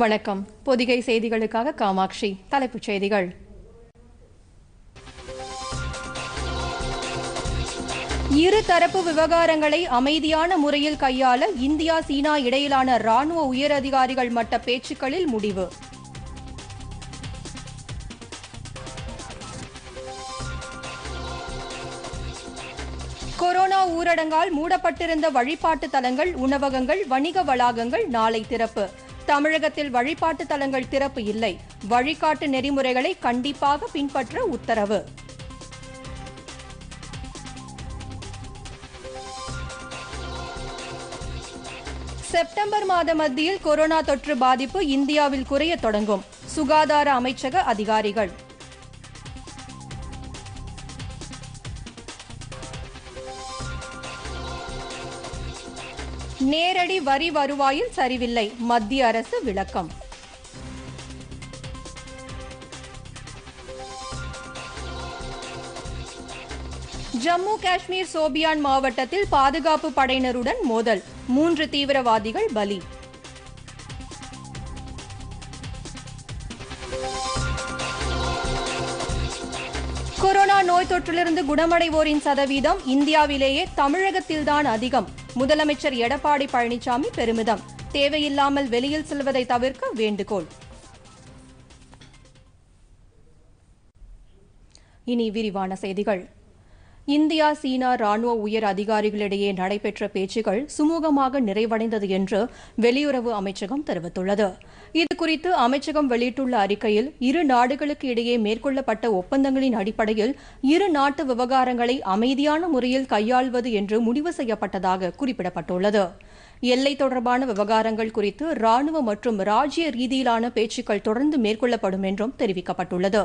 வணக்கம் பொதிகை செய்திகளுக்காக காமாட்சி தலைப்புச் செய்திகள் இரு தரப்பு விவகாரங்களை அமைதியான முறையில் கையாள இந்தியா சீனா இடையிலான ராணுவ உயரதிகாரிகள் மட்ட பேச்சுக்களில் முடிவு கொரோனா ஊரடங்கால் மூடப்பட்டிருந்த வழிபாட்டு தலங்கள் உணவகங்கள் வணிக வளாகங்கள் நாளை திறப்பு தமிழகத்தில் வழிபாட்டு தலங்கள் திறப்பு இல்லை வழிகாட்டு நெறிமுறைகளை கண்டிப்பாக பின்பற்ற உத்தரவு செப்டம்பர் மாத மத்தியில் கொரோனா தொற்று பாதிப்பு இந்தியாவில் குறைய தொடங்கும் சுகாதார அமைச்சக அதிகாரிகள் நேரடி வரி வருவாயில் சரிவில்லை மத்திய அரசு விளக்கம் ஜம்மு காஷ்மீர் சோபியான் மாவட்டத்தில் பாதுகாப்பு படையினருடன் மோதல் மூன்று தீவிரவாதிகள் பலி கொரோனா நோய் தொற்றிலிருந்து குணமடைவோரின் சதவீதம் இந்தியாவிலேயே தமிழகத்தில்தான் அதிகம் முதலமைச்சர் எடப்பாடி பழனிசாமி பெருமிதம் தேவையில்லாமல் வெளியில் செல்வதை தவிர்க்க வேண்டுகோள் இனி விரிவான செய்திகள் இந்தியா சீனா ராணுவ உயர் அதிகாரிகளிடையே நடைபெற்ற பேச்சுகள் சுமூகமாக நிறைவடைந்தது என்று வெளியுறவு அமைச்சகம் தெரிவித்துள்ளது இதுகுறித்து அமைச்சகம் வெளியிட்டுள்ள அறிக்கையில் இரு நாடுகளுக்கு இடையே மேற்கொள்ளப்பட்ட ஒப்பந்தங்களின் அடிப்படையில் இரு நாட்டு விவகாரங்களை அமைதியான முறையில் கையாள்வது என்று முடிவு செய்யப்பட்டதாக குறிப்பிடப்பட்டுள்ளது எல்லை தொடர்பான விவகாரங்கள் குறித்து ராணுவ மற்றும் ராஜ்ய ரீதியிலான பேச்சுக்கள் தொடர்ந்து மேற்கொள்ளப்படும் என்றும் தெரிவிக்கப்பட்டுள்ளது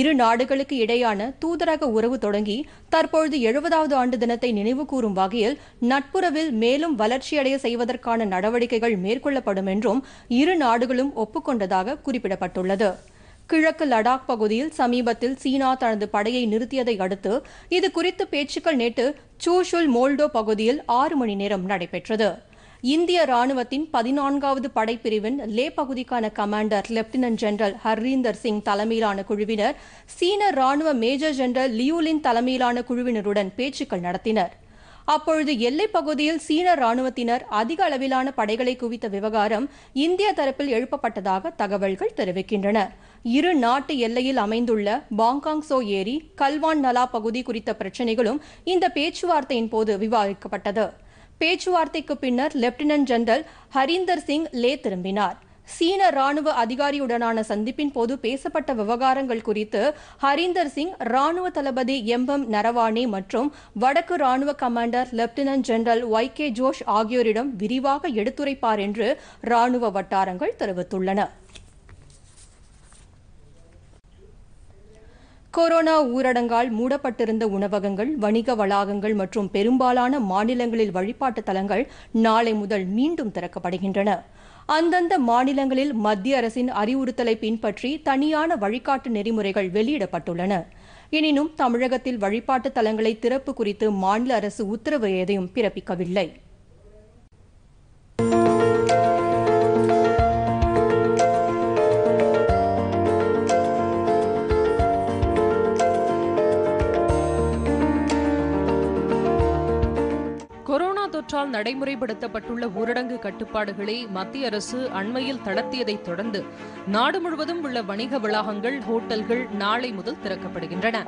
இரு நாடுகளுக்கு இடையான தூதரக உறவு தொடங்கி தற்பொழுது எழுபதாவது ஆண்டு தினத்தை நினைவுகூரும் வகையில் நட்புறவில் மேலும் வளர்ச்சியடைய செய்வதற்கான நடவடிக்கைகள் மேற்கொள்ளப்படும் என்றும் இரு நாடுகளும் ஒப்புக்கொண்டதாக குறிப்பிடப்பட்டுள்ளது கிழக்கு லடாக் பகுதியில் சமீபத்தில் சீனா தனது படையை நிறுத்தியதை அடுத்து இது பேச்சுக்கள் நேற்று சூஷுல் மோல்டோ பகுதியில் ஆறு மணி நேரம் நடைபெற்றது இந்திய ராணுவத்தின் பதினான்காவது படைப்பிரிவின் லே பகுதிக்கான commander lieutenant general Harinder Singh தலைமையிலான குழுவினர் சீன ராணுவ மேஜர் ஜெனரல் லியூலின் தலைமையிலான குழுவினருடன் பேச்சுக்கள் நடத்தினர் அப்பொழுது எல்லைப் பகுதியில் சீன ராணுவத்தினர் அதிக அளவிலான படைகளை குவித்த விவகாரம் இந்திய தரப்பில் எழுப்பப்பட்டதாக தகவல்கள் தெரிவிக்கின்றன இரு நாட்டு எல்லையில் அமைந்துள்ள பாங்காங் சோ ஏரி கல்வான் நலா பகுதி குறித்த பிரச்சினைகளும் இந்த பேச்சுவார்த்தையின் போது விவாதிக்கப்பட்டது பேச்சுவார்த்தைக்கு பின்னர் லெப்டினன்ட் ஜெனரல் ஹரிந்தர் சிங் லே திரும்பினார் சீன ராணுவ அதிகாரியுடனான சந்திப்பின் போது பேசப்பட்ட விவகாரங்கள் குறித்து ஹரீந்தர் சிங் ராணுவ தளபதி எம் எம் நரவானே மற்றும் வடக்கு ராணுவ commander lieutenant general Y K Joshi ஆகியோரிடம் விரிவாக எடுத்துரைப்பார் என்று ராணுவ வட்டாரங்கள் தெரிவித்துள்ளன கொரோனா ஊரடங்கால் மூடப்பட்டிருந்த உணவகங்கள் வணிக வளாகங்கள் மற்றும் பெரும்பாலான மாநிலங்களில் வழிபாட்டு தலங்கள் நாளை முதல் மீண்டும் திறக்கப்படுகின்றன அந்தந்த மாநிலங்களில் மத்திய அரசின் அறிவுறுத்தலை பின்பற்றி தனியான வழிகாட்டு நெறிமுறைகள் வெளியிடப்பட்டுள்ளன எனினும் தமிழகத்தில் வழிபாட்டு தலங்களை திறப்பு குறித்து மாநில அரசு உத்தரவு எதையும் பிறப்பிக்கவில்லை நடைமுறைப்படுத்தப்பட்டுள்ள ஊரடங்கு கட்டுப்பாடுகளை மத்திய அரசு அண்மையில் தளர்த்தியதைத் தொடர்ந்து நாடு முழுவதும் உள்ள வணிக வளாகங்கள் ஹோட்டல்கள் நாளை முதல் திறக்கப்படுகின்றன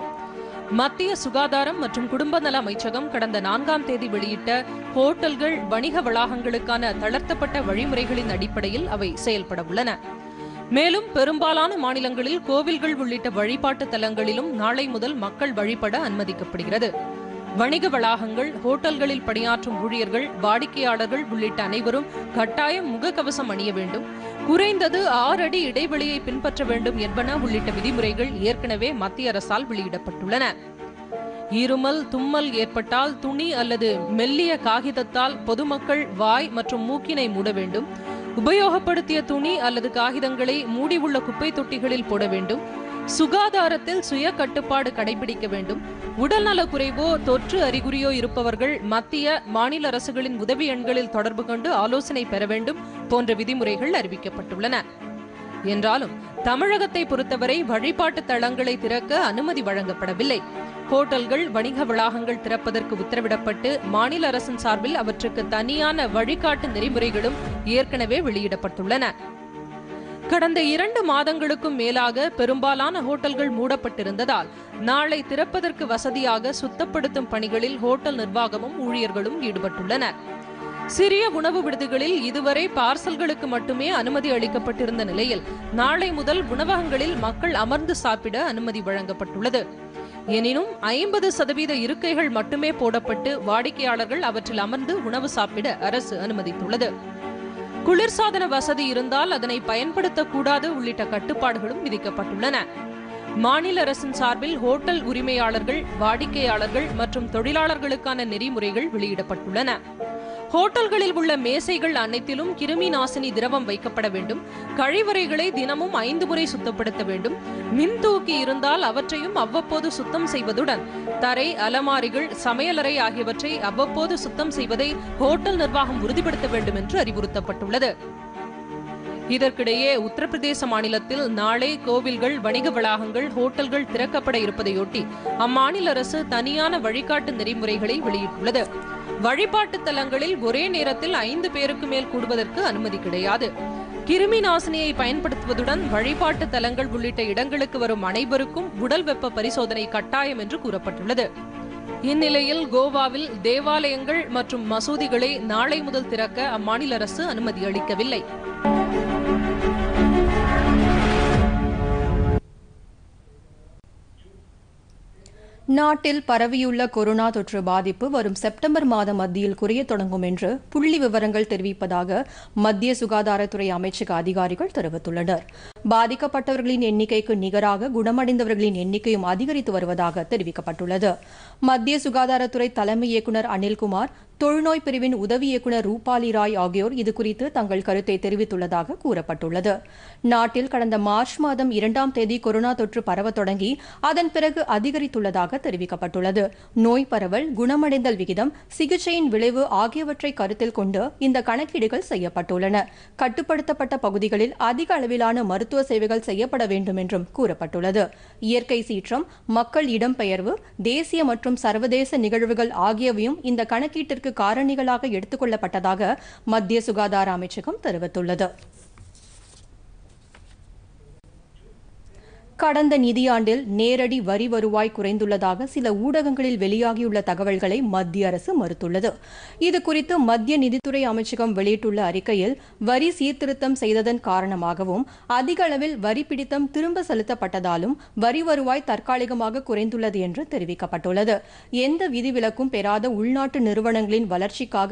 மத்திய சுகாதாரம் மற்றும் குடும்ப நல அமைச்சகம் கடந்த நான்காம் தேதி வெளியிட்ட ஹோட்டல்கள் வணிக வளாகங்களுக்கான தளர்த்தப்பட்ட வழிமுறைகளின் அடிப்படையில் அவை செயல்பட உள்ளன மேலும் பெரும்பாலான மாநிலங்களில் கோவில்கள் உள்ளிட்ட வழிபாட்டு தலங்களிலும் நாளை முதல் மக்கள் வழிபட அனுமதிக்கப்படுகிறது வணிக வளாகங்கள் ஹோட்டல்களில் பணியாற்றும் ஊழியர்கள் வாடிக்கையாளர்கள் உள்ளிட்ட அனைவரும் கட்டாயம் முகக்கவசம் அணிய வேண்டும் குறைந்தது ஆறு அடி இடைவெளியை பின்பற்ற வேண்டும் என்பன உள்ளிட்ட விதிமுறைகள் ஏற்கனவே மத்திய அரசால் வெளியிடப்பட்டுள்ளன இருமல் தும்மல் ஏற்பட்டால் துணி அல்லது மெல்லிய காகிதத்தால் பொதுமக்கள் வாய் மற்றும் மூக்கினை மூட வேண்டும் உபயோகப்படுத்திய துணி அல்லது காகிதங்களை மூடி உள்ள குப்பை தொட்டிகளில் போட வேண்டும் சுகாதாரத்தில் சுய கட்டுப்பாடு கடைபிடிக்க வேண்டும் உடல்நல குறைவோ தொற்று அறிகுறியோ இருப்பவர்கள் மத்திய மாநில அரசுகளின் உதவி எண்களில் தொடர்பு கொண்டு ஆலோசனை பெற வேண்டும் போன்ற விதிமுறைகள் அறிவிக்கப்பட்டுள்ளன என்றாலும் தமிழகத்தை பொறுத்தவரை வழிபாட்டு தளங்களை திறக்க அனுமதி வழங்கப்படவில்லை ஹோட்டல்கள் வணிக வளாகங்கள் திறப்பதற்கு உத்தரவிடப்பட்டு மாநில அரசின் சார்பில் அவற்றுக்கு தனியான வழிகாட்டு நெறிமுறைகளும் ஏற்கனவே வெளியிடப்பட்டுள்ளன கடந்த இரண்டு மாதங்களுக்கும் மேலாக பெரும்பாலான ஹோட்டல்கள் மூடப்பட்டிருந்ததால் நாளை திறப்பதற்கு வசதியாக சுத்தப்படுத்தும் பணிகளில் ஹோட்டல் நிர்வாகமும் ஊழியர்களும் ஈடுபட்டுள்ளனர் சிறிய உணவு விடுதிகளில் இதுவரை பார்சல்களுக்கு மட்டுமே அனுமதி அளிக்கப்பட்டிருந்த நிலையில் நாளை முதல் உணவகங்களில் மக்கள் அமர்ந்து சாப்பிட அனுமதி வழங்கப்பட்டுள்ளது எனினும் ஐம்பது சதவீத இருக்கைகள் மட்டுமே போடப்பட்டு வாடிக்கையாளர்கள் அவற்றில் அமர்ந்து உணவு சாப்பிட அரசு அனுமதித்துள்ளது குளிர்சாதன வசதி இருந்தால் அதனை பயன்படுத்தக்கூடாது உள்ளிட்ட கட்டுப்பாடுகளும் விதிக்கப்பட்டுள்ளன மாநில அரசின் சார்பில் ஹோட்டல் உரிமையாளர்கள் வாடிக்கையாளர்கள் மற்றும் தொழிலாளர்களுக்கான நெறிமுறைகள் வெளியிடப்பட்டுள்ளன ஹோட்டல்களில் உள்ள மேசைகள் அனைத்திலும் கிருமி நாசினி திரவம் வைக்கப்பட வேண்டும் கழிவறைகளை தினமும் ஐந்து முறை சுத்தப்படுத்த வேண்டும் மின் தூக்கி இருந்தால் அவற்றையும் அவ்வப்போது சுத்தம் செய்வதுடன் தரை அலமாரிகள் சமையலறை ஆகியவற்றை அவ்வப்போது சுத்தம் செய்வதை ஹோட்டல் நிர்வாகம் உறுதிப்படுத்த வேண்டும் என்று அறிவுறுத்தப்பட்டுள்ளது இதற்கிடையே உத்தரப்பிரதேச மாநிலத்தில் நாளை கோவில்கள் வணிக வளாகங்கள் ஹோட்டல்கள் திறக்கப்பட இருப்பதையொட்டி அம்மாநில அரசு தனியான வழிகாட்டு நெறிமுறைகளை வெளியிட்டுள்ளது வழிபாட்டு தலங்களில் ஒரே நேரத்தில் ஐந்து பேருக்கு மேல் கூடுவதற்கு அனுமதி கிடையாது கிருமி நாசினியை பயன்படுத்துவதுடன் வழிபாட்டு தலங்கள் உள்ளிட்ட இடங்களுக்கு வரும் அனைவருக்கும் உடல் வெப்ப பரிசோதனை கட்டாயம் என்று கூறப்பட்டுள்ளது இந்நிலையில் கோவாவில் தேவாலயங்கள் மற்றும் மசூதிகளை நாளை முதல் திறக்க அம்மாநில அரசு அனுமதி அளிக்கவில்லை நாட்டில் பரவியுள்ள கொரோனா தொற்று பாதிப்பு வரும் செப்டம்பர் மாத மத்தியில் குறைய தொடங்கும் என்று புள்ளி விவரங்கள் தெரிவிப்பதாக மத்திய சுகாதாரத்துறை அமைச்சக அதிகாரிகள் தெரிவித்துள்ளனர் பாதிக்கப்பட்டவர்களின் எண்ணிக்கைக்கு நிகராக குணமடைந்தவர்களின் எண்ணிக்கையும் அதிகரித்து வருவதாக தெரிவிக்கப்பட்டுள்ளது மத்திய சுகாதாரத்துறை தலைமை இயக்குநர் அனில்குமார் தொழுநோய் பிரிவின் உதவி இயக்குநர் ரூபாலி ராய் ஆகியோர் இதுகுறித்து தங்கள் கருத்தை தெரிவித்துள்ளதாக கூறப்பட்டுள்ளது நாட்டில் கடந்த மார்ச் மாதம் இரண்டாம் தேதி கொரோனா தொற்று பரவ தொடங்கி அதன் பிறகு அதிகரித்துள்ளதாக தெரிவிக்கப்பட்டுள்ளது நோய் பரவல் குணமடைந்தல் விகிதம் சிகிச்சையின் விளைவு ஆகியவற்றை கருத்தில் கொண்டு இந்த கணக்கீடுகள் செய்யப்பட்டுள்ளன கட்டுப்படுத்தப்பட்ட பகுதிகளில் அதிக அளவிலான மருத்துவ மருத்துவ சேவைகள் செய்யப்பட வேண்டும் என்றும் கூறப்பட்டுள்ளது இயற்கை சீற்றம் மக்கள் இடம்பெயர்வு தேசிய மற்றும் சர்வதேச நிகழ்வுகள் ஆகியவையும் இந்த கணக்கீட்டிற்கு காரணிகளாக எடுத்துக்கொள்ளப்பட்டதாக மத்திய சுகாதார அமைச்சகம் தெரிவித்துள்ளது கடந்த நிதியாண்டில் நேரடி வரி வருவாய் குறைந்துள்ளதாக சில ஊடகங்களில் வெளியாகியுள்ள தகவல்களை மத்திய அரசு மறுத்துள்ளது இதுகுறித்து மத்திய நிதித்துறை அமைச்சகம் வெளியிட்டுள்ள அறிக்கையில் வரி சீர்திருத்தம் செய்ததன் காரணமாகவும் அதிக அளவில் வரி பிடித்தம் திரும்ப செலுத்தப்பட்டதாலும் வரி வருவாய் தற்காலிகமாக குறைந்துள்ளது என்று தெரிவிக்கப்பட்டுள்ளது எந்த விதிவிலக்கும் பெறாத உள்நாட்டு நிறுவனங்களின் வளர்ச்சிக்காக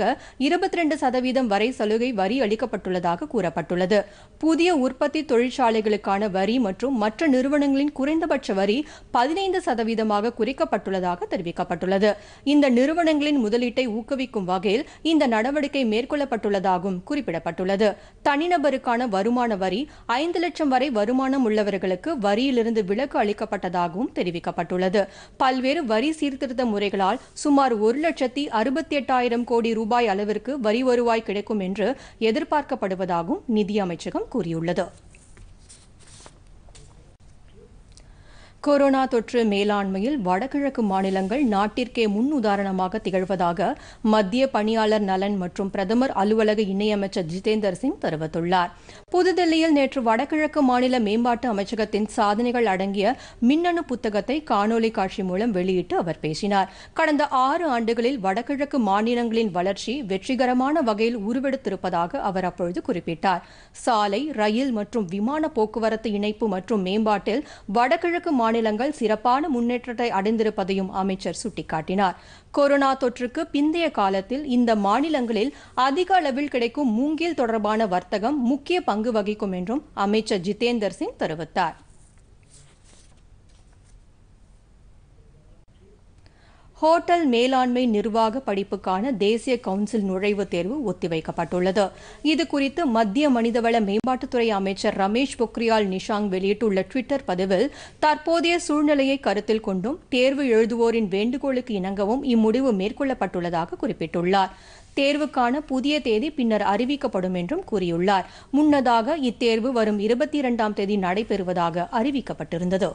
இருபத்தி ரெண்டு சதவீதம் வரை சலுகை வரி அளிக்கப்பட்டுள்ளதாக கூறப்பட்டுள்ளது புதிய உற்பத்தி தொழிற்சாலைகளுக்கான வரி மற்றும் மற்ற நிறுவன நிறுவனங்களின் குறைந்தபட்ச வரி பதினைந்து சதவீதமாக குறைக்கப்பட்டுள்ளதாக தெரிவிக்கப்பட்டுள்ளது இந்த நிறுவனங்களின் முதலீட்டை ஊக்குவிக்கும் வகையில் இந்த நடவடிக்கை மேற்கொள்ளப்பட்டுள்ளதாகவும் குறிப்பிடப்பட்டுள்ளது தனிநபருக்கான வருமான வரி ஐந்து லட்சம் வரை வருமானம் உள்ளவர்களுக்கு வரியிலிருந்து விலக்கு அளிக்கப்பட்டதாகவும் தெரிவிக்கப்பட்டுள்ளது பல்வேறு வரி சீர்திருத்த முறைகளால் சுமார் ஒரு லட்சத்தி அறுபத்தி எட்டாயிரம் கோடி ரூபாய் அளவிற்கு வரி வருவாய் கிடைக்கும் என்று எதிர்பார்க்கப்படுவதாகவும் நிதியமைச்சகம் கூறியுள்ளது கொரோனா தொற்று மேலாண்மையில் வடகிழக்கு மாநிலங்கள் நாட்டிற்கே முன் உதாரணமாக திகழ்வதாக மத்திய பணியாளர் நலன் மற்றும் பிரதமர் அலுவலக இணையமைச்சர் ஜிதேந்தர் சிங் தெரிவித்துள்ளார் புதுதில்லியில் நேற்று வடகிழக்கு மாநில மேம்பாட்டு அமைச்சகத்தின் சாதனைகள் அடங்கிய மின்னணு புத்தகத்தை காணொலி காட்சி மூலம் வெளியிட்டு அவர் பேசினார் கடந்த ஆறு ஆண்டுகளில் வடகிழக்கு மாநிலங்களின் வளர்ச்சி வெற்றிகரமான வகையில் உருவெடுத்திருப்பதாக அவர் அப்பொழுது குறிப்பிட்டார் சாலை ரயில் மற்றும் விமான போக்குவரத்து இணைப்பு மற்றும் மேம்பாட்டில் வடகிழக்கு மாநில மாநிலங்கள் சிறப்பான முன்னேற்றத்தை அடைந்திருப்பதையும் அமைச்சர் சுட்டிக்காட்டினார் கொரோனா தொற்றுக்கு பிந்தைய காலத்தில் இந்த மாநிலங்களில் அதிக அளவில் கிடைக்கும் மூங்கில் தொடர்பான வர்த்தகம் முக்கிய பங்கு வகிக்கும் என்றும் அமைச்சர் ஜிதேந்தர் சிங் தெரிவித்தார் ஹோட்டல் மேலாண்மை நிர்வாக படிப்புக்கான தேசிய கவுன்சில் நுழைவுத் தேர்வு ஒத்திவைக்கப்பட்டுள்ளது இது குறித்து மத்திய மனிதவள மேம்பாட்டுத்துறை அமைச்சர் ரமேஷ் பொக்ரியால் நிஷாங் வெளியிட்டுள்ள டுவிட்டர் பதிவில் தற்போதைய சூழ்நிலையை கருத்தில் கொண்டும் தேர்வு எழுதுவோரின் வேண்டுகோளுக்கு இணங்கவும் இம்முடிவு மேற்கொள்ளப்பட்டுள்ளதாக குறிப்பிட்டுள்ளார் தேர்வுக்கான புதிய தேதி பின்னர் அறிவிக்கப்படும் என்றும் கூறியுள்ளார் முன்னதாக இத்தேர்வு வரும் இருபத்தி இரண்டாம் தேதி நடைபெறுவதாக அறிவிக்கப்பட்டிருந்தது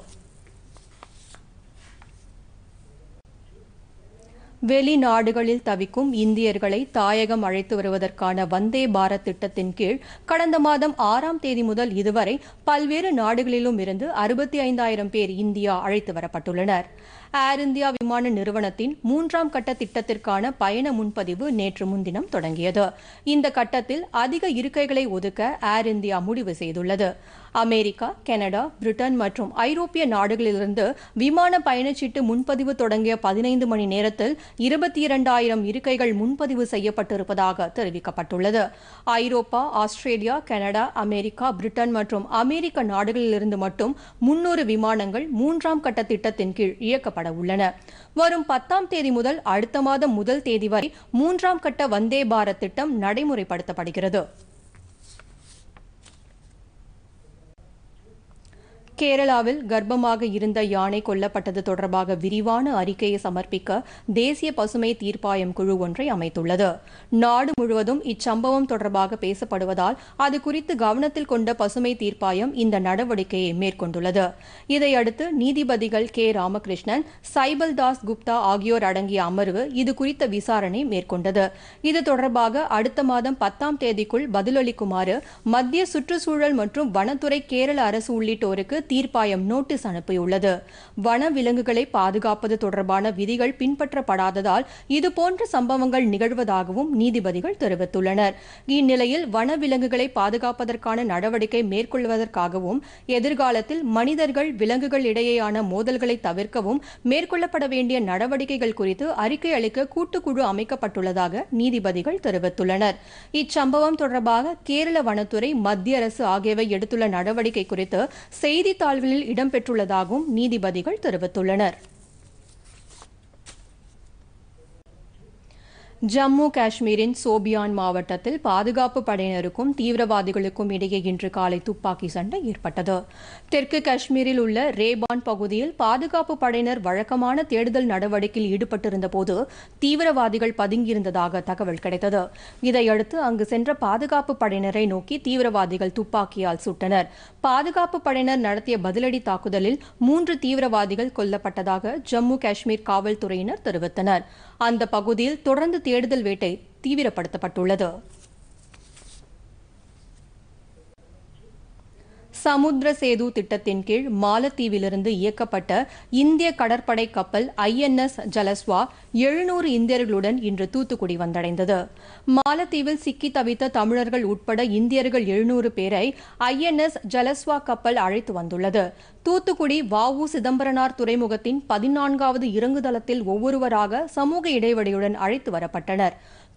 வெளிநாடுகளில் தவிக்கும் இந்தியர்களை தாயகம் அழைத்து வருவதற்கான வந்தே பாரத் திட்டத்தின் கீழ் கடந்த மாதம் ஆறாம் தேதி முதல் இதுவரை பல்வேறு நாடுகளிலும் இருந்து அறுபத்தி ஐந்தாயிரம் பேர் இந்தியா அழைத்து வரப்பட்டுள்ளனர் ஏர் இந்தியா விமான நிறுவனத்தின் மூன்றாம் கட்ட திட்டத்திற்கான பயண முன்பதிவு நேற்று முன்தினம் தொடங்கியது இந்த கட்டத்தில் அதிக இருக்கைகளை ஒதுக்க ஏர் இந்தியா முடிவு செய்துள்ளது அமெரிக்கா கனடா பிரிட்டன் மற்றும் ஐரோப்பிய நாடுகளிலிருந்து விமான பயணச்சீட்டு முன்பதிவு தொடங்கிய பதினைந்து மணி நேரத்தில் இருபத்தி இரண்டாயிரம் இருக்கைகள் முன்பதிவு செய்யப்பட்டிருப்பதாக தெரிவிக்கப்பட்டுள்ளது ஐரோப்பா ஆஸ்திரேலியா கனடா அமெரிக்கா பிரிட்டன் மற்றும் அமெரிக்க நாடுகளிலிருந்து மட்டும் முன்னூறு விமானங்கள் மூன்றாம் கட்ட திட்டத்தின் கீழ் இயக்கப்பட்டு வழங்கப்பட உள்ளன வரும் பத்தாம் தேதி முதல் அடுத்த மாதம் முதல் தேதி வரை மூன்றாம் கட்ட வந்தே பாரத் திட்டம் நடைமுறைப்படுத்தப்படுகிறது கேரளாவில் கர்ப்பமாக இருந்த யானை கொல்லப்பட்டது தொடர்பாக விரிவான அறிக்கையை சமர்ப்பிக்க தேசிய பசுமை தீர்ப்பாயம் குழு ஒன்றை அமைத்துள்ளது நாடு முழுவதும் இச்சம்பவம் தொடர்பாக பேசப்படுவதால் அது குறித்து கவனத்தில் கொண்ட பசுமை தீர்ப்பாயம் இந்த நடவடிக்கையை மேற்கொண்டுள்ளது இதையடுத்து நீதிபதிகள் கே ராமகிருஷ்ணன் சைபல் தாஸ் குப்தா ஆகியோர் அடங்கிய அமர்வு இது குறித்த விசாரணை மேற்கொண்டது இது தொடர்பாக அடுத்த மாதம் பத்தாம் தேதிக்குள் பதிலளிக்குமாறு மத்திய சுற்றுச்சூழல் மற்றும் வனத்துறை கேரள அரசு உள்ளிட்டோருக்கு தீர்ப்பாயம் நோட்டீஸ் அனுப்பியுள்ளது வன விலங்குகளை பாதுகாப்பது தொடர்பான விதிகள் பின்பற்றப்படாததால் இதுபோன்ற சம்பவங்கள் நிகழ்வதாகவும் நீதிபதிகள் தெரிவித்துள்ளனர் இந்நிலையில் வன விலங்குகளை பாதுகாப்பதற்கான நடவடிக்கை மேற்கொள்வதற்காகவும் எதிர்காலத்தில் மனிதர்கள் விலங்குகள் இடையேயான மோதல்களை தவிர்க்கவும் மேற்கொள்ளப்பட வேண்டிய நடவடிக்கைகள் குறித்து அறிக்கை அளிக்க கூட்டுக்குழு அமைக்கப்பட்டுள்ளதாக நீதிபதிகள் தெரிவித்துள்ளனர் இச்சம்பவம் தொடர்பாக கேரள வனத்துறை மத்திய அரசு ஆகியவை எடுத்துள்ள நடவடிக்கை குறித்து செய்தி செய்தித்தாள்களில் இடம்பெற்றுள்ளதாகவும் நீதிபதிகள் தெரிவித்துள்ளனர் ஜம்மு காஷ்மீரின் சோபியான் மாவட்டத்தில் பாதுகாப்பு படையினருக்கும் தீவிரவாதிகளுக்கும் இடையே இன்று காலை துப்பாக்கி சண்டை ஏற்பட்டது தெற்கு காஷ்மீரில் உள்ள ரேபான் பகுதியில் பாதுகாப்பு படையினர் வழக்கமான தேடுதல் நடவடிக்கையில் ஈடுபட்டிருந்தபோது தீவிரவாதிகள் பதுங்கியிருந்ததாக தகவல் கிடைத்தது இதையடுத்து அங்கு சென்ற பாதுகாப்பு படையினரை நோக்கி தீவிரவாதிகள் துப்பாக்கியால் சுட்டனர் பாதுகாப்பு படையினர் நடத்திய பதிலடி தாக்குதலில் மூன்று தீவிரவாதிகள் கொல்லப்பட்டதாக ஜம்மு காஷ்மீர் காவல்துறையினர் தெரிவித்தனர் அந்த பகுதியில் தொடர்ந்து தேடுதல் வேட்டை தீவிரப்படுத்தப்பட்டுள்ளது சமுத்திர சேது திட்டத்தின் கீழ் மாலத்தீவிலிருந்து இயக்கப்பட்ட இந்திய கடற்படை கப்பல் எஸ் ஜலஸ்வா எழுநூறு இந்தியர்களுடன் இன்று தூத்துக்குடி வந்தடைந்தது மாலத்தீவில் சிக்கி தவித்த தமிழர்கள் உட்பட இந்தியர்கள் எழுநூறு பேரை ஐஎன்எஸ் ஜலஸ்வா கப்பல் அழைத்து வந்துள்ளது தூத்துக்குடி வஉ சிதம்பரனார் துறைமுகத்தின் பதினான்காவது இறங்குதளத்தில் ஒவ்வொருவராக சமூக இடைவெளியுடன் அழைத்து வரப்பட்டனா்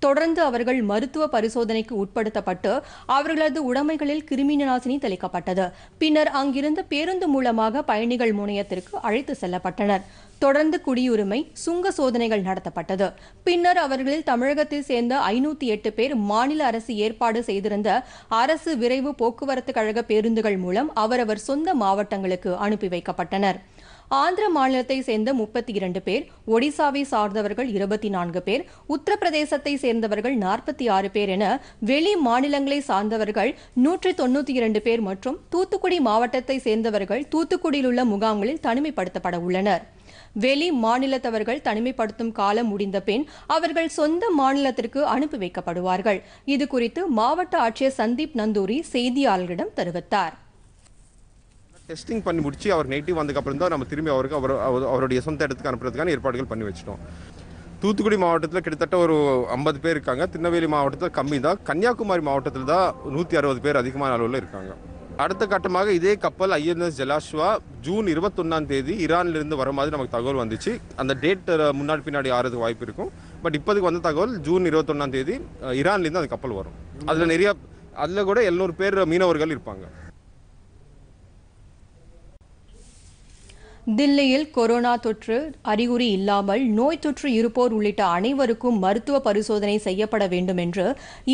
தொடர்ந்து அவர்கள் மருத்துவ பரிசோதனைக்கு உட்படுத்தப்பட்டு அவர்களது உடைமைகளில் கிருமி நாசினி தெளிக்கப்பட்டது பின்னர் அங்கிருந்த பேருந்து மூலமாக பயணிகள் முனையத்திற்கு அழைத்து செல்லப்பட்டனர் தொடர்ந்து குடியுரிமை சுங்க சோதனைகள் நடத்தப்பட்டது பின்னர் அவர்களில் தமிழகத்தை சேர்ந்த ஐநூத்தி எட்டு பேர் மாநில அரசு ஏற்பாடு செய்திருந்த அரசு விரைவு போக்குவரத்து கழக பேருந்துகள் மூலம் அவரவர் சொந்த மாவட்டங்களுக்கு அனுப்பி வைக்கப்பட்டனர் ஆந்திர மாநிலத்தை சேர்ந்த முப்பத்தி இரண்டு பேர் ஒடிசாவை சார்ந்தவர்கள் இருபத்தி நான்கு பேர் உத்தரப்பிரதேசத்தை சேர்ந்தவர்கள் நாற்பத்தி ஆறு பேர் என வெளி மாநிலங்களை சார்ந்தவர்கள் நூற்றி தொன்னூத்தி இரண்டு பேர் மற்றும் தூத்துக்குடி மாவட்டத்தை சேர்ந்தவர்கள் தூத்துக்குடியில் உள்ள முகாம்களில் தனிமைப்படுத்தப்பட உள்ளனர் வெளி மாநிலத்தவர்கள் தனிமைப்படுத்தும் காலம் முடிந்த பின் அவர்கள் சொந்த மாநிலத்திற்கு அனுப்பி வைக்கப்படுவார்கள் இது குறித்து மாவட்ட ஆட்சியர் சந்தீப் நந்தூரி செய்தியாளர்களிடம் தெரிவித்தார் டெஸ்டிங் பண்ணி முடிச்சு அவர் நெகட்டிவ் வந்ததுக்கப்புறம் தான் நம்ம திரும்பி அவருக்கு அவர் அவருடைய சொந்த இடத்துக்கு அனுப்புறதுக்கான ஏற்பாடுகள் பண்ணி வச்சிட்டோம் தூத்துக்குடி மாவட்டத்தில் கிட்டத்தட்ட ஒரு ஐம்பது பேர் இருக்காங்க திருநெல்வேலி மாவட்டத்தில் கம்மி தான் கன்னியாகுமரி மாவட்டத்தில் தான் நூற்றி அறுபது பேர் அதிகமான அளவில் இருக்காங்க அடுத்த கட்டமாக இதே கப்பல் ஐஎன்எஸ் ஜலாஷ்வா ஜூன் இருபத்தொன்னாம் தேதி ஈரான்லேருந்து வர மாதிரி நமக்கு தகவல் வந்துச்சு அந்த டேட் முன்னாடி பின்னாடி ஆறதுக்கு வாய்ப்பு இருக்கும் பட் இப்போதுக்கு வந்த தகவல் ஜூன் இருபத்தொன்னாம் தேதி ஈரான்லேருந்து அந்த கப்பல் வரும் அதில் நிறையா அதில் கூட எழுநூறு பேர் மீனவர்கள் இருப்பாங்க தில்லியில் கொரோனா தொற்று அறிகுறி இல்லாமல் நோய் தொற்று இருப்போர் உள்ளிட்ட அனைவருக்கும் மருத்துவ பரிசோதனை செய்யப்பட வேண்டும் என்று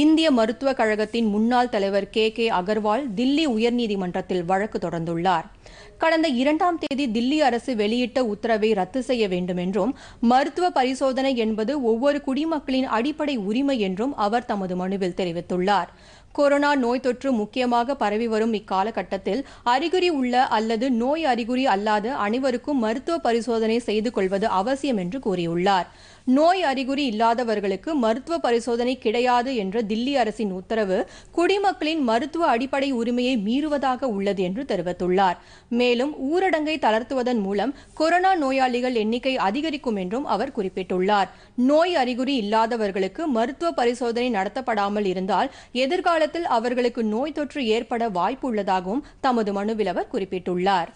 இந்திய மருத்துவக் கழகத்தின் முன்னாள் தலைவர் கே கே அகர்வால் தில்லி உயர்நீதிமன்றத்தில் வழக்கு தொடர்ந்துள்ளார் கடந்த இரண்டாம் தேதி தில்லி அரசு வெளியிட்ட உத்தரவை ரத்து செய்ய வேண்டும் என்றும் மருத்துவ பரிசோதனை என்பது ஒவ்வொரு குடிமக்களின் அடிப்படை உரிமை என்றும் அவர் தமது மனுவில் தெரிவித்துள்ளார் கொரோனா நோய் தொற்று முக்கியமாக பரவி வரும் இக்காலகட்டத்தில் அறிகுறி உள்ள அல்லது நோய் அறிகுறி அல்லாத அனைவருக்கும் மருத்துவ பரிசோதனை செய்து கொள்வது அவசியம் என்று கூறியுள்ளார் நோய் அறிகுறி இல்லாதவர்களுக்கு மருத்துவ பரிசோதனை கிடையாது என்ற தில்லி அரசின் உத்தரவு குடிமக்களின் மருத்துவ அடிப்படை உரிமையை மீறுவதாக உள்ளது என்று தெரிவித்துள்ளார் மேலும் ஊரடங்கை தளர்த்துவதன் மூலம் கொரோனா நோயாளிகள் எண்ணிக்கை அதிகரிக்கும் என்றும் அவர் குறிப்பிட்டுள்ளார் நோய் அறிகுறி இல்லாதவர்களுக்கு மருத்துவ பரிசோதனை நடத்தப்படாமல் இருந்தால் எதிர்காலத்தில் அவர்களுக்கு நோய் தொற்று ஏற்பட வாய்ப்பு உள்ளதாகவும் தமது மனுவில் அவர் குறிப்பிட்டுள்ளார்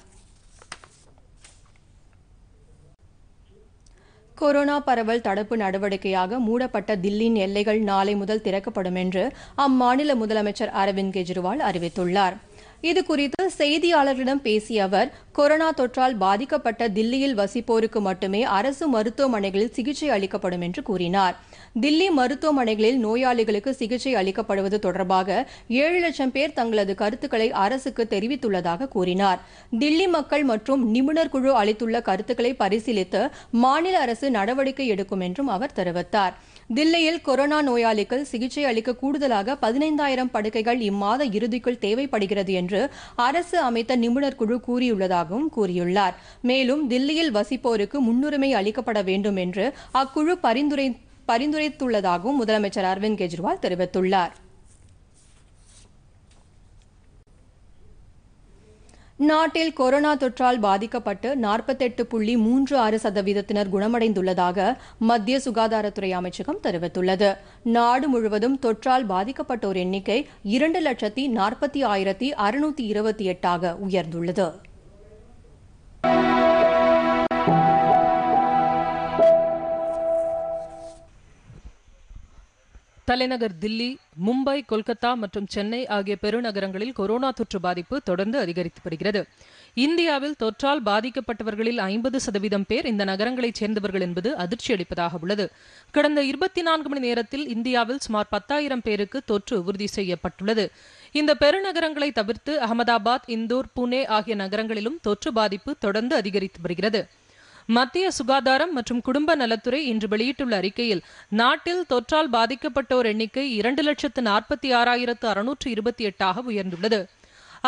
கொரோனா பரவல் தடுப்பு நடவடிக்கையாக மூடப்பட்ட தில்லியின் எல்லைகள் நாளை முதல் திறக்கப்படும் என்று அம்மாநில முதலமைச்சர் அரவிந்த் கெஜ்ரிவால் அறிவித்துள்ளாா் இதுகுறித்து செய்தியாளர்களிடம் பேசிய அவர் கொரோனா தொற்றால் பாதிக்கப்பட்ட தில்லியில் வசிப்போருக்கு மட்டுமே அரசு மருத்துவமனைகளில் சிகிச்சை அளிக்கப்படும் என்று கூறினார் தில்லி மருத்துவமனைகளில் நோயாளிகளுக்கு சிகிச்சை அளிக்கப்படுவது தொடர்பாக ஏழு லட்சம் பேர் தங்களது கருத்துக்களை அரசுக்கு தெரிவித்துள்ளதாக கூறினார் தில்லி மக்கள் மற்றும் நிபுணர் குழு அளித்துள்ள கருத்துக்களை பரிசீலித்து மாநில அரசு நடவடிக்கை எடுக்கும் என்றும் அவர் தெரிவித்தார் தில்லியில் கொரோனா நோயாளிகள் சிகிச்சை அளிக்க கூடுதலாக பதினைந்தாயிரம் படுக்கைகள் இம்மாத இறுதிக்குள் தேவைப்படுகிறது என்று அரசு அமைத்த நிபுணர் குழு கூறியுள்ளதாகவும் கூறியுள்ளார் மேலும் தில்லியில் வசிப்போருக்கு முன்னுரிமை அளிக்கப்பட வேண்டும் என்று அக்குழு பரிந்துரை பரிந்துரைத்துள்ளதாகவும் முதலமைச்சர் அரவிந்த் கெஜ்ரிவால் தெரிவித்துள்ளார் நாட்டில் கொரோனா தொற்றால் பாதிக்கப்பட்டு நாற்பத்தெட்டு புள்ளி மூன்று ஆறு சதவீதத்தினர் குணமடைந்துள்ளதாக மத்திய சுகாதாரத்துறை அமைச்சகம் தெரிவித்துள்ளது நாடு முழுவதும் தொற்றால் பாதிக்கப்பட்டோர் எண்ணிக்கை இரண்டு லட்சத்தி நாற்பத்தி ஆயிரத்தி அறுநூத்தி இருபத்தி எட்டாக உயர்ந்துள்ளது தலைநகர் தில்லி மும்பை கொல்கத்தா மற்றும் சென்னை ஆகிய பெருநகரங்களில் கொரோனா தொற்று பாதிப்பு தொடர்ந்து அதிகரித்து வருகிறது இந்தியாவில் தொற்றால் பாதிக்கப்பட்டவர்களில் ஐம்பது சதவீதம் பேர் இந்த நகரங்களைச் சேர்ந்தவர்கள் என்பது அதிர்ச்சி அளிப்பதாக உள்ளது கடந்த இருபத்தி நான்கு மணி நேரத்தில் இந்தியாவில் சுமார் பத்தாயிரம் பேருக்கு தொற்று உறுதி செய்யப்பட்டுள்ளது இந்த பெருநகரங்களை தவிர்த்து அகமதாபாத் இந்தூர் புனே ஆகிய நகரங்களிலும் தொற்று பாதிப்பு தொடர்ந்து அதிகரித்து வருகிறது மத்திய சுகாதாரம் மற்றும் குடும்ப நலத்துறை இன்று வெளியிட்டுள்ள அறிக்கையில் நாட்டில் தொற்றால் பாதிக்கப்பட்டோர் எண்ணிக்கை இரண்டு லட்சத்து நாற்பத்தி ஆறாயிரத்து அறுநூற்று இருபத்தி எட்டாக உயர்ந்துள்ளது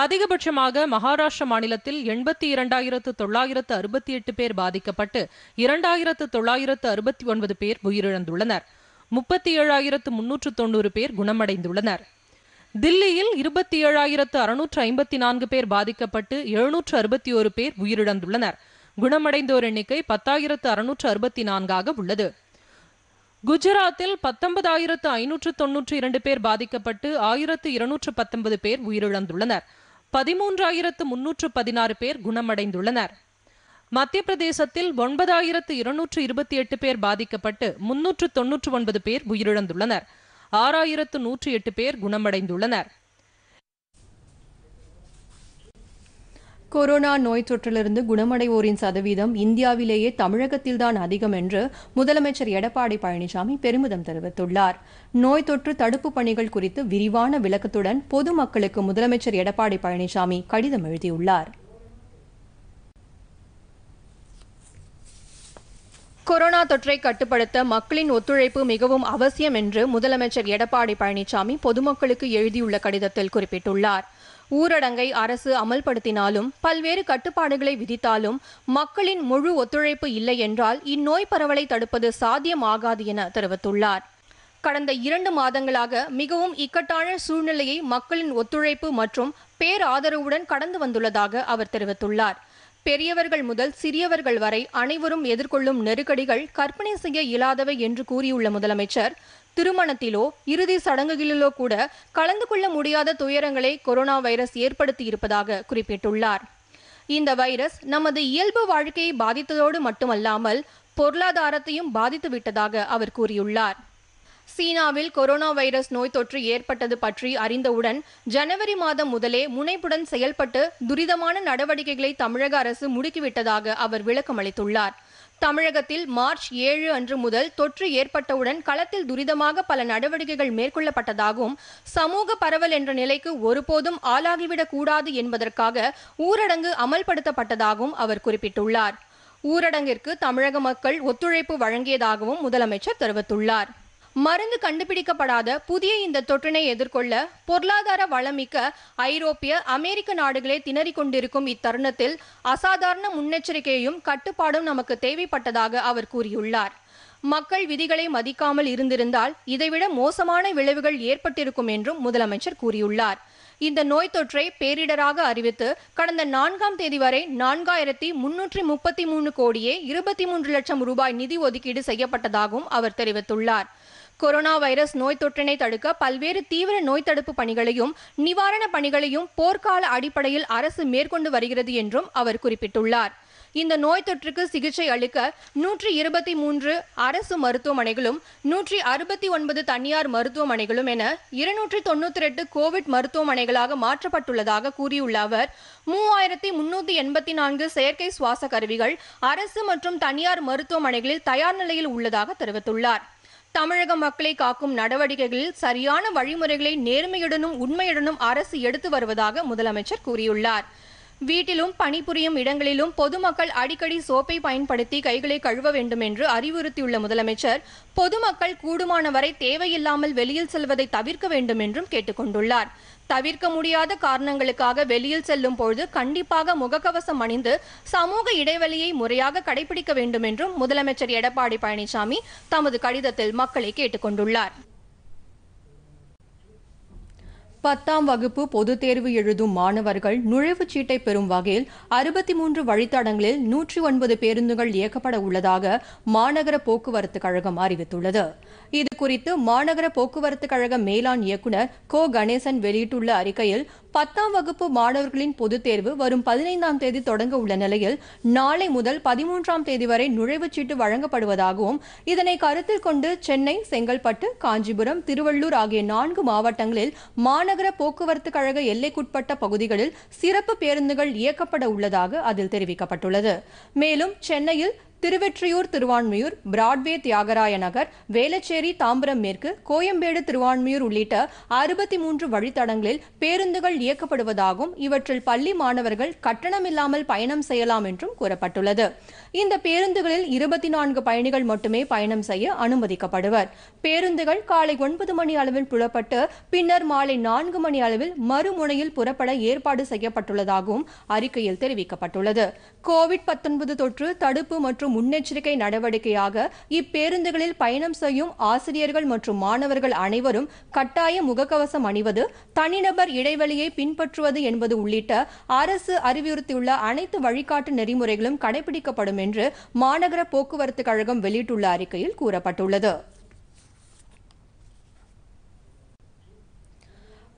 அதிகபட்சமாக மகாராஷ்டிர மாநிலத்தில் எண்பத்தி இரண்டாயிரத்து தொள்ளாயிரத்து அறுபத்தி எட்டு பேர் பாதிக்கப்பட்டு இரண்டாயிரத்து தொள்ளாயிரத்து அறுபத்தி ஒன்பது பேர் உயிரிழந்துள்ளனர் முப்பத்தி ஏழாயிரத்து முன்னூற்று தொன்னூறு பேர் குணமடைந்துள்ளனர் தில்லியில் இருபத்தி ஏழாயிரத்து அறுநூற்று ஐம்பத்தி நான்கு பேர் பாதிக்கப்பட்டு எழுநூற்று அறுபத்தி ஒரு பேர் உயிரிழந்துள்ளனர் குணமடைந்தோர் எண்ணிக்கை பத்தாயிரத்து அறுநூற்று அறுபத்தி நான்காக உள்ளது குஜராத்தில் பத்தொன்பதாயிரத்து ஐநூற்று தொன்னூற்று இரண்டு பேர் பாதிக்கப்பட்டு ஆயிரத்து இருநூற்று பத்தொன்பது பேர் உயிரிழந்துள்ளனர் பதிமூன்றாயிரத்து முன்னூற்று பதினாறு பேர் குணமடைந்துள்ளனர் மத்திய பிரதேசத்தில் ஒன்பதாயிரத்து இருநூற்று இருபத்தி எட்டு பேர் பாதிக்கப்பட்டு முன்னூற்று தொன்னூற்று ஒன்பது பேர் உயிரிழந்துள்ளனர் ஆறாயிரத்து நூற்றி எட்டு பேர் குணமடைந்துள்ளனர் கொரோனா நோய் தொற்றிலிருந்து குணமடைவோரின் சதவீதம் இந்தியாவிலேயே தமிழகத்தில்தான் அதிகம் என்று முதலமைச்சர் எடப்பாடி பழனிசாமி பெருமிதம் தெரிவித்துள்ளார் நோய் தொற்று தடுப்பு பணிகள் குறித்து விரிவான விளக்கத்துடன் பொதுமக்களுக்கு முதலமைச்சர் எடப்பாடி பழனிசாமி கடிதம் எழுதியுள்ளார் கொரோனா தொற்றை கட்டுப்படுத்த மக்களின் ஒத்துழைப்பு மிகவும் அவசியம் என்று முதலமைச்சர் எடப்பாடி பழனிசாமி பொதுமக்களுக்கு எழுதியுள்ள கடிதத்தில் குறிப்பிட்டுள்ளார் ஊரடங்கை அரசு அமல்படுத்தினாலும் பல்வேறு கட்டுப்பாடுகளை விதித்தாலும் மக்களின் முழு ஒத்துழைப்பு இல்லை என்றால் இந்நோய் பரவலை தடுப்பது சாத்தியமாகாது என தெரிவித்துள்ளார் கடந்த இரண்டு மாதங்களாக மிகவும் இக்கட்டான சூழ்நிலையை மக்களின் ஒத்துழைப்பு மற்றும் பேராதரவுடன் கடந்து வந்துள்ளதாக அவர் தெரிவித்துள்ளார் பெரியவர்கள் முதல் சிறியவர்கள் வரை அனைவரும் எதிர்கொள்ளும் நெருக்கடிகள் கற்பனை செய்ய இயலாதவை என்று கூறியுள்ள முதலமைச்சர் திருமணத்திலோ இறுதி சடங்குகளிலோ கூட கலந்து கொள்ள முடியாத துயரங்களை கொரோனா வைரஸ் ஏற்படுத்தி இருப்பதாக குறிப்பிட்டுள்ளார் இந்த வைரஸ் நமது இயல்பு வாழ்க்கையை பாதித்ததோடு மட்டுமல்லாமல் பொருளாதாரத்தையும் பாதித்து விட்டதாக அவர் கூறியுள்ளார் சீனாவில் கொரோனா வைரஸ் நோய் தொற்று ஏற்பட்டது பற்றி அறிந்தவுடன் ஜனவரி மாதம் முதலே முனைப்புடன் செயல்பட்டு துரிதமான நடவடிக்கைகளை தமிழக அரசு முடுக்கிவிட்டதாக அவர் விளக்கமளித்துள்ளார் தமிழகத்தில் மார்ச் ஏழு அன்று முதல் தொற்று ஏற்பட்டவுடன் களத்தில் துரிதமாக பல நடவடிக்கைகள் மேற்கொள்ளப்பட்டதாகவும் சமூக பரவல் என்ற நிலைக்கு ஒருபோதும் ஆளாகிவிடக் கூடாது என்பதற்காக ஊரடங்கு அமல்படுத்தப்பட்டதாகவும் அவர் குறிப்பிட்டுள்ளார் ஊரடங்கிற்கு தமிழக மக்கள் ஒத்துழைப்பு வழங்கியதாகவும் முதலமைச்சர் தெரிவித்துள்ளார் மருந்து கண்டுபிடிக்கப்படாத புதிய இந்த தொற்றினை எதிர்கொள்ள பொருளாதார வளமிக்க ஐரோப்பிய அமெரிக்க நாடுகளே திணறிக் கொண்டிருக்கும் இத்தருணத்தில் அசாதாரண முன்னெச்சரிக்கையும் கட்டுப்பாடும் நமக்கு தேவைப்பட்டதாக அவர் கூறியுள்ளார் மக்கள் விதிகளை மதிக்காமல் இருந்திருந்தால் இதைவிட மோசமான விளைவுகள் ஏற்பட்டிருக்கும் என்றும் முதலமைச்சர் கூறியுள்ளார் இந்த நோய் தொற்றை பேரிடராக அறிவித்து கடந்த நான்காம் தேதி வரை நான்காயிரத்தி முன்னூற்றி முப்பத்தி மூணு கோடியே இருபத்தி மூன்று லட்சம் ரூபாய் நிதி ஒதுக்கீடு செய்யப்பட்டதாகவும் அவர் தெரிவித்துள்ளார் கொரோனா வைரஸ் நோய் தொற்றினை தடுக்க பல்வேறு தீவிர நோய் தடுப்பு பணிகளையும் நிவாரண பணிகளையும் போர்க்கால அடிப்படையில் அரசு மேற்கொண்டு வருகிறது என்றும் அவர் குறிப்பிட்டுள்ளார் இந்த நோய் தொற்றுக்கு சிகிச்சை அளிக்க நூற்றி இருபத்தி மூன்று அரசு மருத்துவமனைகளும் நூற்றி அறுபத்தி ஒன்பது தனியார் மருத்துவமனைகளும் என இருநூற்றி தொன்னூற்றி எட்டு கோவிட் மருத்துவமனைகளாக மாற்றப்பட்டுள்ளதாக கூறியுள்ள அவர் மூவாயிரத்தி முன்னூத்தி எண்பத்தி நான்கு செயற்கை சுவாச கருவிகள் அரசு மற்றும் தனியார் மருத்துவமனைகளில் தயார் நிலையில் உள்ளதாக தெரிவித்துள்ளார் தமிழக மக்களை காக்கும் நடவடிக்கைகளில் சரியான வழிமுறைகளை நேர்மையுடனும் உண்மையுடனும் அரசு எடுத்து வருவதாக முதலமைச்சர் கூறியுள்ளார் வீட்டிலும் பணிபுரியும் இடங்களிலும் பொதுமக்கள் அடிக்கடி சோப்பை பயன்படுத்தி கைகளை கழுவ வேண்டும் என்று அறிவுறுத்தியுள்ள முதலமைச்சர் பொதுமக்கள் கூடுமானவரை தேவையில்லாமல் வெளியில் செல்வதை தவிர்க்க வேண்டும் என்றும் கேட்டுக்கொண்டுள்ளார் தவிர்க்க முடியாத காரணங்களுக்காக வெளியில் செல்லும் பொழுது கண்டிப்பாக முகக்கவசம் அணிந்து சமூக இடைவெளியை முறையாக கடைபிடிக்க வேண்டும் என்றும் முதலமைச்சர் எடப்பாடி பழனிசாமி தமது கடிதத்தில் மக்களை கேட்டுக்கொண்டுள்ளார் பத்தாம் வகுப்பு பொதுத் தேர்வு எழுதும் மாணவர்கள் நுழைவுச் சீட்டை பெறும் வகையில் அறுபத்தி மூன்று வழித்தடங்களில் நூற்றி ஒன்பது பேருந்துகள் இயக்கப்பட உள்ளதாக மாநகர போக்குவரத்து கழகம் அறிவித்துள்ளது இது குறித்து மாநகர போக்குவரத்து கழக மேலாண் இயக்குநர் கோ கணேசன் வெளியிட்டுள்ள அறிக்கையில் பத்தாம் வகுப்பு மாணவர்களின் பொதுத் தேர்வு வரும் பதினைந்தாம் தேதி தொடங்க உள்ள நிலையில் நாளை முதல் பதிமூன்றாம் தேதி வரை நுழைவுச் சீட்டு வழங்கப்படுவதாகவும் இதனை கருத்தில் கொண்டு சென்னை செங்கல்பட்டு காஞ்சிபுரம் திருவள்ளூர் ஆகிய நான்கு மாவட்டங்களில் மாநகர போக்குவரத்து கழக எல்லைக்குட்பட்ட பகுதிகளில் சிறப்பு பேருந்துகள் இயக்கப்பட உள்ளதாக அதில் தெரிவிக்கப்பட்டுள்ளது மேலும் சென்னையில் திருவெற்றியூர் திருவான்மியூர் பிராட்வே தியாகராய நகர் வேலச்சேரி தாம்பரம் மேற்கு கோயம்பேடு திருவான்மியூர் உள்ளிட்ட அறுபத்தி மூன்று வழித்தடங்களில் பேருந்துகள் இயக்கப்படுவதாகவும் இவற்றில் பள்ளி மாணவர்கள் கட்டணமில்லாமல் பயணம் செய்யலாம் என்றும் கூறப்பட்டுள்ளது இந்த பேருந்துகளில் இருபத்தி நான்கு பயணிகள் மட்டுமே பயணம் செய்ய அனுமதிக்கப்படுவர் பேருந்துகள் காலை ஒன்பது மணி அளவில் புலப்பட்டு பின்னர் மாலை நான்கு மணி அளவில் மறுமுனையில் புறப்பட ஏற்பாடு செய்யப்பட்டுள்ளதாகவும் அறிக்கையில் தெரிவிக்கப்பட்டுள்ளது கோவிட் பத்தொன்பது தொற்று தடுப்பு மற்றும் முன்னெச்சரிக்கை நடவடிக்கையாக இப்பேருந்துகளில் பயணம் செய்யும் ஆசிரியர்கள் மற்றும் மாணவர்கள் அனைவரும் கட்டாய முகக்கவசம் அணிவது தனிநபர் இடைவெளியை பின்பற்றுவது என்பது உள்ளிட்ட அரசு அறிவுறுத்தியுள்ள அனைத்து வழிகாட்டு நெறிமுறைகளும் கடைபிடிக்கப்படும் என்று மாநகர போக்குவரத்து கழகம் வெளியிட்டுள்ள அறிக்கையில் கூறப்பட்டுள்ளது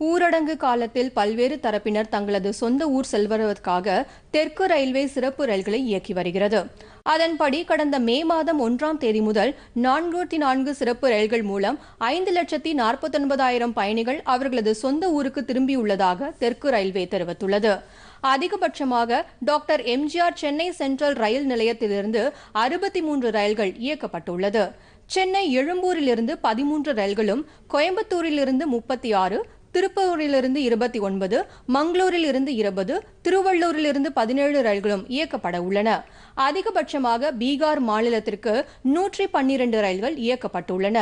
ஊரடங்கு காலத்தில் பல்வேறு தரப்பினர் தங்களது சொந்த ஊர் செல்வதற்காக தெற்கு ரயில்வே சிறப்பு ரயில்களை இயக்கி வருகிறது அதன்படி கடந்த மே மாதம் ஒன்றாம் தேதி முதல் நான்கூற்றி நான்கு சிறப்பு ரயில்கள் மூலம் ஐந்து லட்சத்தி நாற்பத்தி ஒன்பதாயிரம் பயணிகள் அவர்களது சொந்த ஊருக்கு திரும்பியுள்ளதாக தெற்கு ரயில்வே தெரிவித்துள்ளது அதிகபட்சமாக doctor MGR Chennai central rail நிலையத்திலிருந்து அறுபத்தி மூன்று ரயில்கள் இயக்கப்பட்டுள்ளது சென்னை எழும்பூரிலிருந்து பதிமூன்று ரயில்களும் கோயம்புத்தூரிலிருந்து முப்பத்தி ஆறு திருப்பூரிலிருந்து இருபத்தி ஒன்பது மங்களூரில் இருந்து இருபது திருவள்ளூரிலிருந்து பதினேழு ரயில்களும் இயக்கப்பட உள்ளன அதிகபட்சமாக பீகார் மாநிலத்திற்கு நூற்றி பன்னிரண்டு ரயில்கள் இயக்கப்பட்டுள்ளன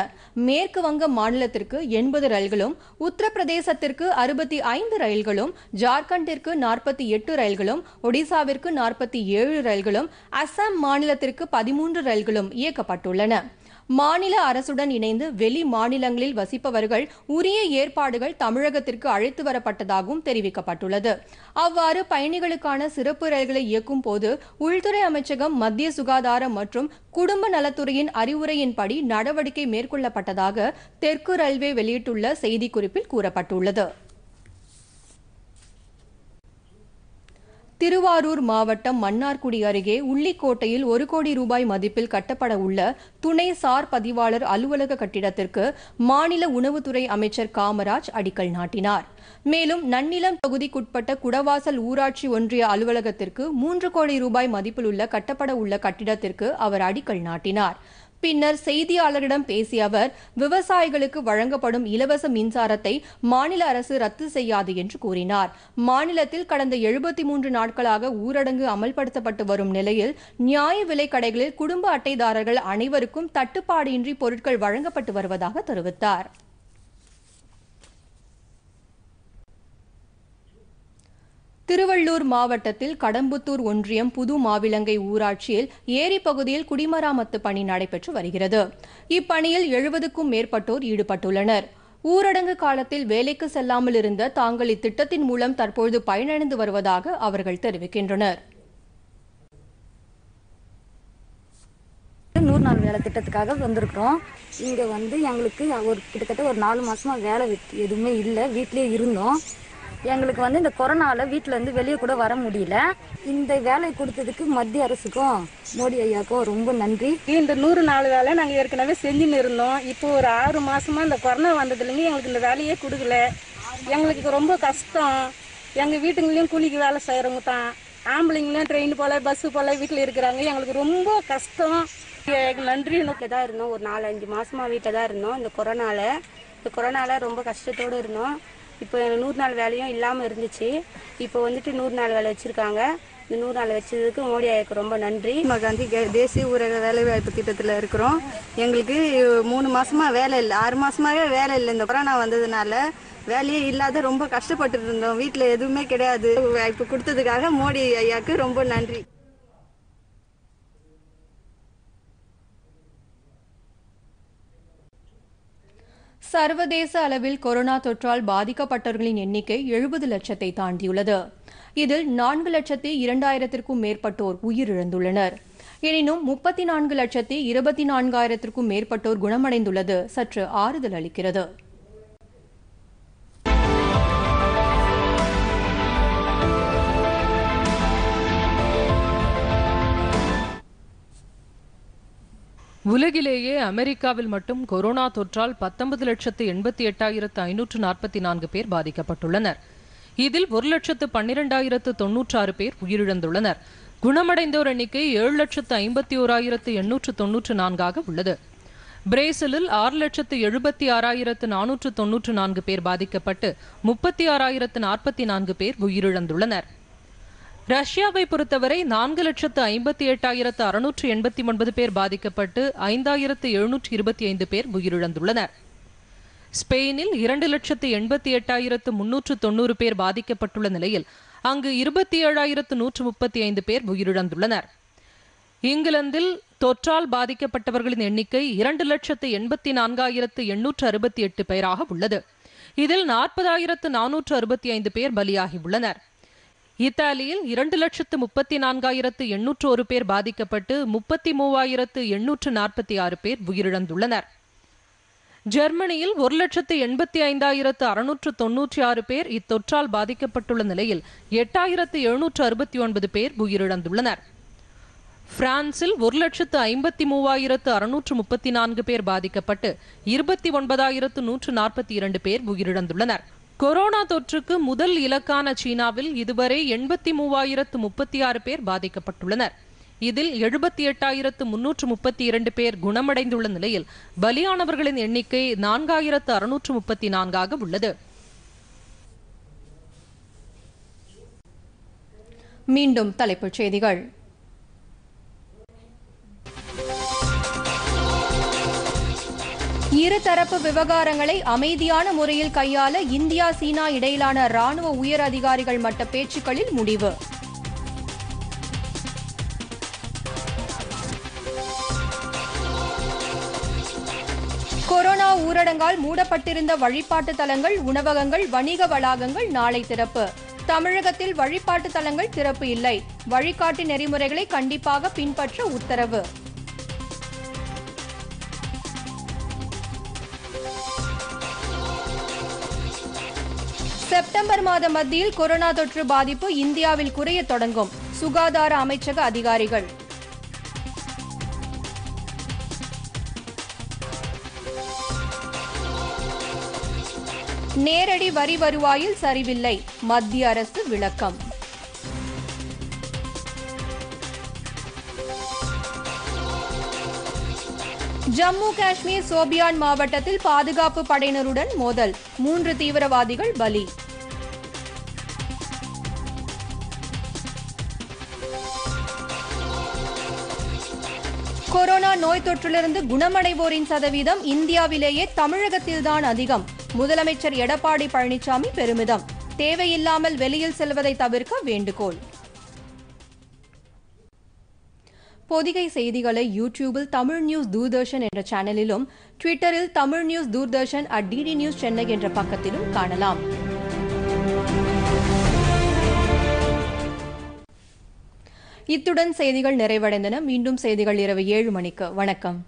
மேற்கு வங்க மாநிலத்திற்கு எண்பது ரயில்களும் உத்தரப்பிரதேசத்திற்கு அறுபத்தி ஐந்து ரயில்களும் ஜார்க்கண்டிற்கு நாற்பத்தி எட்டு ரயில்களும் ஒடிசாவிற்கு நாற்பத்தி ஏழு ரயில்களும் அசாம் மாநிலத்திற்கு பதிமூன்று ரயில்களும் இயக்கப்பட்டுள்ளன மாநில அரசுடன் இணைந்து வெளி மாநிலங்களில் வசிப்பவர்கள் உரிய ஏற்பாடுகள் தமிழகத்திற்கு அழைத்து வரப்பட்டதாகவும் தெரிவிக்கப்பட்டுள்ளது அவ்வாறு பயணிகளுக்கான சிறப்பு ரயில்களை இயக்கும் போது உள்துறை அமைச்சகம் மத்திய சுகாதாரம் மற்றும் குடும்ப நலத்துறையின் அறிவுரையின்படி நடவடிக்கை மேற்கொள்ளப்பட்டதாக தெற்கு ரயில்வே வெளியிட்டுள்ள செய்திக்குறிப்பில் கூறப்பட்டுள்ளது திருவாரூர் மாவட்டம் மன்னார்குடி அருகே உள்ளிக்கோட்டையில் ஒரு கோடி ரூபாய் மதிப்பில் கட்டப்பட உள்ள துணை சார் பதிவாளர் அலுவலக கட்டிடத்திற்கு மாநில உணவுத்துறை அமைச்சர் காமராஜ் அடிக்கல் நாட்டினார் மேலும் நன்னிலம் தொகுதிக்குட்பட்ட குடவாசல் ஊராட்சி ஒன்றிய அலுவலகத்திற்கு மூன்று கோடி ரூபாய் மதிப்பிலுள்ள கட்டப்பட உள்ள கட்டிடத்திற்கு அவர் அடிக்கல் நாட்டினார் பின்னர் செய்தியாளரிடம் பேசிய அவர் விவசாயிகளுக்கு வழங்கப்படும் இலவச மின்சாரத்தை மாநில அரசு ரத்து செய்யாது என்று கூறினார் மாநிலத்தில் கடந்த எழுபத்தி மூன்று நாட்களாக ஊரடங்கு அமல்படுத்தப்பட்டு வரும் நிலையில் நியாய விலை கடைகளில் குடும்ப அட்டைதாரர்கள் அனைவருக்கும் தட்டுப்பாடின்றி பொருட்கள் வழங்கப்பட்டு வருவதாக தெரிவித்தார் திருவள்ளூர் மாவட்டத்தில் கடம்புத்தூர் ஒன்றியம் புது மாவிலங்கை ஊராட்சியில் ஏரி பகுதியில் குடிமராமத்து பணி நடைபெற்று வருகிறது இப்பணியில் எழுபதுக்கும் மேற்பட்டோர் ஈடுபட்டுள்ளனர் ஊரடங்கு காலத்தில் வேலைக்கு செல்லாமல் இருந்த தாங்கள் இத்திட்டத்தின் மூலம் தற்பொழுது பயனடைந்து வருவதாக அவர்கள் தெரிவிக்கின்றனர் நூறு நாள் வேலை திட்டத்துக்காக வந்திருக்கிறோம் இங்கே வந்து எங்களுக்கு ஒரு கிட்டத்தட்ட ஒரு நாலு மாசமா வேலை எதுவுமே இல்லை வீட்டிலேயே இருந்தோம் எங்களுக்கு வந்து இந்த கொரோனாவில் இருந்து வெளியே கூட வர முடியல இந்த வேலை கொடுத்ததுக்கு மத்திய அரசுக்கும் மோடி ஐயாக்கும் ரொம்ப நன்றி இந்த நூறு நாள் வேலை நாங்கள் ஏற்கனவே செஞ்சுன்னு இருந்தோம் இப்போ ஒரு ஆறு மாசமா இந்த கொரோனா வந்ததுலேருந்து எங்களுக்கு இந்த வேலையே கொடுக்கல எங்களுக்கு ரொம்ப கஷ்டம் எங்கள் வீட்டுங்களையும் கூலிக்கு வேலை செய்கிறவங்க தான் ஆம்பளைங்களும் ட்ரெயின் போல பஸ்ஸு போல வீட்டில் இருக்கிறாங்க எங்களுக்கு ரொம்ப கஷ்டம் நன்றி எனக்கு தான் இருந்தோம் ஒரு நாலஞ்சு மாதமாக வீட்டில் தான் இருந்தோம் இந்த கொரோனால இந்த கொரோனால ரொம்ப கஷ்டத்தோடு இருந்தோம் இப்போ நூறு நாள் வேலையும் இல்லாமல் இருந்துச்சு இப்போ வந்துட்டு நூறு நாள் வேலை வச்சுருக்காங்க இந்த நூறு நாள் வச்சதுக்கு மோடி ஆயிருக்கு ரொம்ப நன்றி காந்தி தேசிய ஊரக வேலைவாய்ப்பு திட்டத்தில் இருக்கிறோம் எங்களுக்கு மூணு மாதமாக வேலை இல்லை ஆறு மாதமாகவே வேலை இல்லை இந்த கொரோனா வந்ததுனால வேலையே இல்லாத ரொம்ப கஷ்டப்பட்டு இருந்தோம் வீட்டில் எதுவுமே கிடையாது வாய்ப்பு கொடுத்ததுக்காக மோடி ஐயாவுக்கு ரொம்ப நன்றி சர்வதேச அளவில் கொரோனா தொற்றால் பாதிக்கப்பட்டவர்களின் எண்ணிக்கை எழுபது லட்சத்தை தாண்டியுள்ளது இதில் நான்கு லட்சத்தி இரண்டாயிரத்திற்கும் மேற்பட்டோர் உயிரிழந்துள்ளனர் எனினும் முப்பத்தி நான்கு லட்சத்தி இருபத்தி நான்காயிரத்திற்கும் மேற்பட்டோர் குணமடைந்துள்ளது சற்று ஆறுதல் அளிக்கிறது உலகிலேயே அமெரிக்காவில் மட்டும் கொரோனா தொற்றால் பத்தொன்பது லட்சத்து எண்பத்தி எட்டாயிரத்து ஐநூற்று நாற்பத்தி நான்கு பேர் பாதிக்கப்பட்டுள்ளனர் இதில் ஒரு லட்சத்து பன்னிரெண்டாயிரத்து ஆறு பேர் உயிரிழந்துள்ளனர் குணமடைந்தோர் எண்ணிக்கை ஏழு லட்சத்து ஐம்பத்தி ஓராயிரத்து எண்ணூற்று தொன்னூற்று நான்காக உள்ளது பிரேசிலில் ஆறு லட்சத்து எழுபத்தி ஆறாயிரத்து நானூற்று தொன்னூற்று நான்கு பேர் பாதிக்கப்பட்டு முப்பத்தி ஆறாயிரத்து நாற்பத்தி நான்கு பேர் உயிரிழந்துள்ளனர் ரஷ்யாவை பொறுத்தவரை நான்கு லட்சத்து ஐம்பத்தி எட்டாயிரத்து அறுநூற்று எண்பத்தி ஒன்பது பேர் பாதிக்கப்பட்டு ஐந்தாயிரத்து எழுநூற்று இருபத்தி ஐந்து பேர் உயிரிழந்துள்ளனர் ஸ்பெயினில் இரண்டு லட்சத்து எண்பத்தி எட்டாயிரத்து முன்னூற்று தொன்னூறு பேர் பாதிக்கப்பட்டுள்ள நிலையில் அங்கு இருபத்தி ஏழாயிரத்து நூற்று முப்பத்தி ஐந்து பேர் உயிரிழந்துள்ளனர் இங்கிலாந்தில் தொற்றால் பாதிக்கப்பட்டவர்களின் எண்ணிக்கை இரண்டு லட்சத்து எண்பத்தி நான்காயிரத்து எண்ணூற்று அறுபத்தி எட்டு பேராக உள்ளது இதில் நாற்பதாயிரத்து நானூற்று அறுபத்தி ஐந்து பேர் பலியாகியுள்ளனா் இத்தாலியில் இரண்டு லட்சத்து முப்பத்தி நான்காயிரத்து எண்ணூற்று ஒரு பேர் பாதிக்கப்பட்டு முப்பத்தி மூவாயிரத்து எண்ணூற்று நாற்பத்தி ஆறு பேர் உயிரிழந்துள்ளனர் ஜெர்மனியில் ஒரு லட்சத்து எண்பத்தி ஐந்தாயிரத்து அறுநூற்று தொன்னூற்றி ஆறு பேர் இத்தொற்றால் பாதிக்கப்பட்டுள்ள நிலையில் எட்டாயிரத்து எழுநூற்று அறுபத்தி ஒன்பது பேர் உயிரிழந்துள்ளனர் பிரான்சில் ஒரு லட்சத்து ஐம்பத்தி மூவாயிரத்து அறுநூற்று முப்பத்தி நான்கு பேர் பாதிக்கப்பட்டு இருபத்தி ஒன்பதாயிரத்து நூற்று நாற்பத்தி இரண்டு பேர் உயிரிழந்துள்ளனர் கொரோனா தொற்றுக்கு முதல் இலக்கான சீனாவில் இதுவரை எண்பத்தி மூவாயிரத்து முப்பத்தி ஆறு பேர் பாதிக்கப்பட்டுள்ளனர் இதில் எழுபத்தி எட்டாயிரத்து முன்னூற்று முப்பத்தி இரண்டு பேர் குணமடைந்துள்ள நிலையில் பலியானவர்களின் எண்ணிக்கை நான்காயிரத்து அறுநூற்று முப்பத்தி நான்காக உள்ளது மீண்டும் தலைப்புச் செய்திகள் இருதரப்பு விவகாரங்களை அமைதியான முறையில் கையாள இந்தியா சீனா இடையிலான ராணுவ உயர் அதிகாரிகள் மட்ட பேச்சுக்களில் முடிவு கொரோனா ஊரடங்கால் மூடப்பட்டிருந்த வழிபாட்டு தலங்கள் உணவகங்கள் வணிக வளாகங்கள் நாளை திறப்பு தமிழகத்தில் வழிபாட்டு தலங்கள் திறப்பு இல்லை வழிகாட்டு நெறிமுறைகளை கண்டிப்பாக பின்பற்ற உத்தரவு செப்டம்பர் மாத மத்தியில் கொரோனா தொற்று பாதிப்பு இந்தியாவில் குறைய தொடங்கும் சுகாதார அமைச்சக அதிகாரிகள் நேரடி வரி வருவாயில் சரிவில்லை மத்திய அரசு விளக்கம் ஜம்மு காஷ்மீர் சோபியான் மாவட்டத்தில் பாதுகாப்பு படையினருடன் மோதல் மூன்று தீவிரவாதிகள் பலி நோய் தொற்றிலிருந்து குணமடைவோரின் சதவீதம் இந்தியாவிலேயே தமிழகத்தில்தான் அதிகம் முதலமைச்சர் எடப்பாடி பழனிசாமி பெருமிதம் தேவையில்லாமல் வெளியில் செல்வதை தவிர்க்க வேண்டுகோள் பொதிகை செய்திகளை யூடியூபில் தமிழ் நியூஸ் தூர்தர்ஷன் என்ற சேனலிலும் ட்விட்டரில் Tamil news Doordarshan at DD news Chennai என்ற பக்கத்திலும் காணலாம் இத்துடன் செய்திகள் நிறைவடைந்தன மீண்டும் செய்திகள் இரவு ஏழு மணிக்கு வணக்கம்